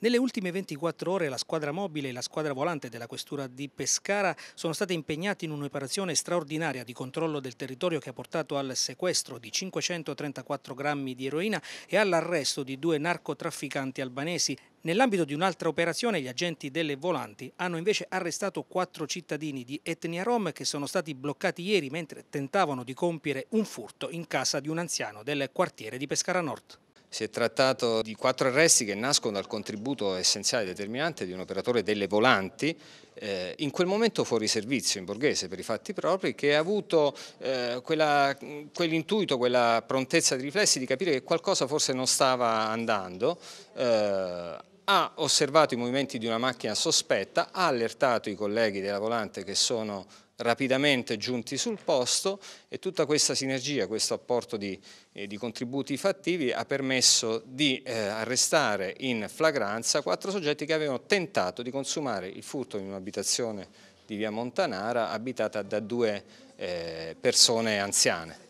Nelle ultime 24 ore la squadra mobile e la squadra volante della questura di Pescara sono state impegnate in un'operazione straordinaria di controllo del territorio che ha portato al sequestro di 534 grammi di eroina e all'arresto di due narcotrafficanti albanesi Nell'ambito di un'altra operazione gli agenti delle volanti hanno invece arrestato quattro cittadini di etnia rom che sono stati bloccati ieri mentre tentavano di compiere un furto in casa di un anziano del quartiere di Pescara Nord. Si è trattato di quattro arresti che nascono dal contributo essenziale e determinante di un operatore delle volanti, eh, in quel momento fuori servizio in borghese per i fatti propri, che ha avuto eh, quell'intuito, quell quella prontezza di riflessi di capire che qualcosa forse non stava andando, eh, ha osservato i movimenti di una macchina sospetta, ha allertato i colleghi della volante che sono rapidamente giunti sul posto e tutta questa sinergia, questo apporto di, eh, di contributi fattivi ha permesso di eh, arrestare in flagranza quattro soggetti che avevano tentato di consumare il furto in un'abitazione di via Montanara abitata da due eh, persone anziane.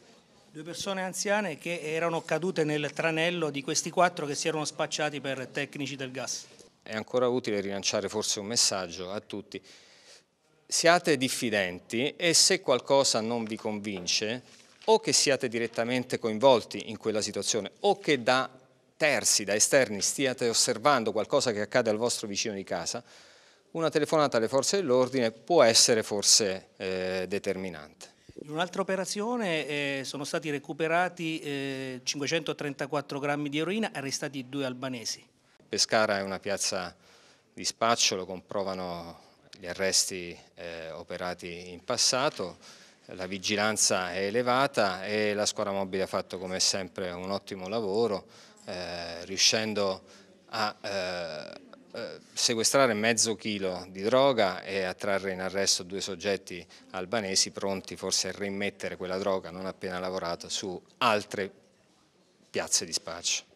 Due persone anziane che erano cadute nel tranello di questi quattro che si erano spacciati per tecnici del gas. È ancora utile rilanciare forse un messaggio a tutti. Siate diffidenti e se qualcosa non vi convince, o che siate direttamente coinvolti in quella situazione, o che da terzi, da esterni, stiate osservando qualcosa che accade al vostro vicino di casa, una telefonata alle forze dell'ordine può essere forse eh, determinante in un'altra operazione eh, sono stati recuperati eh, 534 grammi di eroina, arrestati due albanesi. Pescara è una piazza di spaccio, lo comprovano gli arresti eh, operati in passato, la vigilanza è elevata e la squadra mobile ha fatto come sempre un ottimo lavoro, eh, riuscendo a eh, eh, sequestrare mezzo chilo di droga e attrarre in arresto due soggetti albanesi pronti forse a rimettere quella droga non appena lavorata su altre piazze di spaccio.